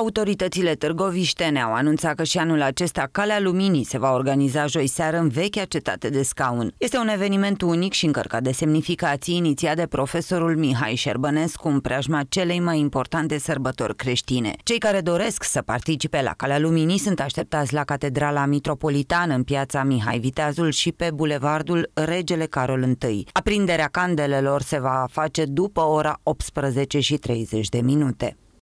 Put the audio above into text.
Autoritățile târgoviștene au anunțat că și anul acesta Calea Luminii se va organiza joi seară în vechea cetate de scaun. Este un eveniment unic și încărcat de semnificații inițiat de profesorul Mihai Șerbănescu în preajma celei mai importante sărbători creștine. Cei care doresc să participe la Calea Luminii sunt așteptați la Catedrala Mitropolitană în piața Mihai Viteazul și pe bulevardul Regele Carol I. Aprinderea candelelor se va face după ora 18 și 30 de minute.